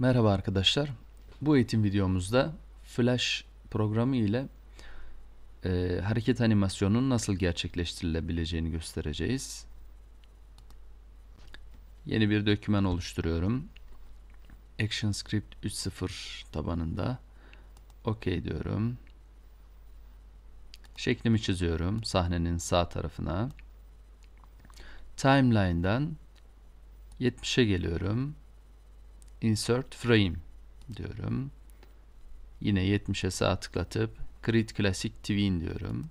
Merhaba arkadaşlar. Bu eğitim videomuzda Flash programı ile e, hareket animasyonunun nasıl gerçekleştirilebileceğini göstereceğiz. Yeni bir döküman oluşturuyorum. ActionScript 3.0 tabanında. OK diyorum. Şeklimi çiziyorum sahnenin sağ tarafına. Timeline'dan 70'e geliyorum insert frame diyorum. Yine 70'e sağ tıklatıp grid classic tween diyorum.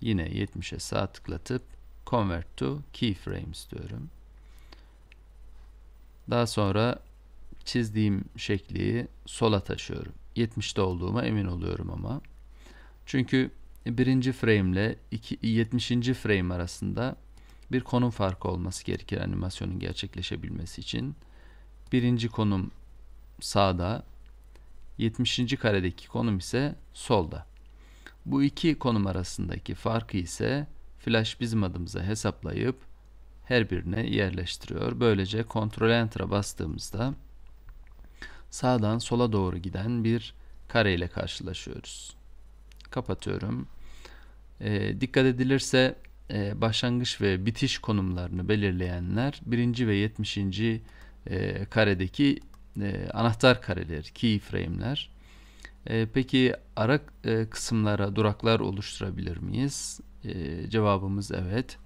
Yine 70'e sağ tıklatıp convert to keyframes diyorum. Daha sonra çizdiğim şekli sola taşıyorum. 70'te olduğuma emin oluyorum ama. Çünkü birinci frame ile 70. frame arasında bir konum farkı olması gerekir animasyonun gerçekleşebilmesi için birinci konum sağda, 70. karedeki konum ise solda. Bu iki konum arasındaki farkı ise flash bizim adımıza hesaplayıp her birine yerleştiriyor. Böylece Ctrl Enter'a bastığımızda sağdan sola doğru giden bir kare ile karşılaşıyoruz. Kapatıyorum. E, dikkat edilirse e, başlangıç ve bitiş konumlarını belirleyenler birinci ve 70 e, karedeki e, anahtar kareler, keyframe'ler. E, peki ara e, kısımlara duraklar oluşturabilir miyiz? E, cevabımız evet.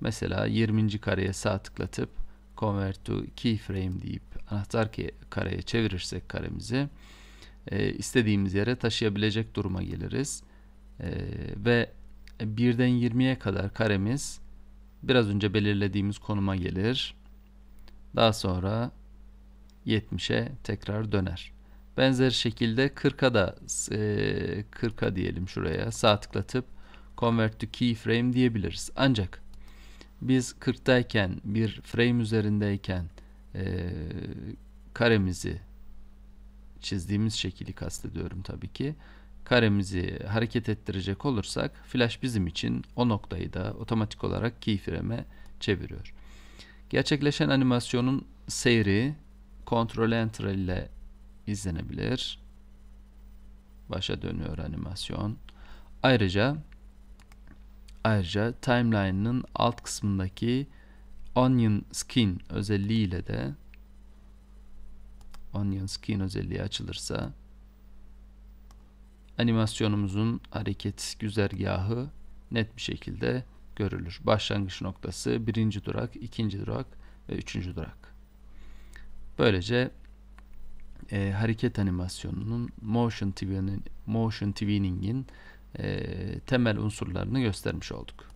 Mesela 20. kareye sağ tıklatıp convert to keyframe deyip anahtar kareye çevirirsek karemizi e, istediğimiz yere taşıyabilecek duruma geliriz. E, ve 1'den 20'ye kadar karemiz biraz önce belirlediğimiz konuma gelir. Daha sonra 70'e tekrar döner. Benzer şekilde 40'a da e, 40'a diyelim şuraya sağ tıklatıp convert to keyframe diyebiliriz. Ancak biz 40'tayken bir frame üzerindeyken e, karemizi çizdiğimiz şekli kastediyorum tabii ki karemizi hareket ettirecek olursak flash bizim için o noktayı da otomatik olarak keyframe'e çeviriyor. Gerçekleşen animasyonun seyri Ctrl Enter ile izlenebilir. Başa dönüyor animasyon. Ayrıca ayrıca timeline'ın alt kısmındaki Onion Skin özelliğiyle de Onion Skin özelliği açılırsa animasyonumuzun hareket güzergahı net bir şekilde görülür. Başlangıç noktası birinci durak, ikinci durak ve üçüncü durak. Böylece e, hareket animasyonunun motion, TV motion tweening'in e, temel unsurlarını göstermiş olduk.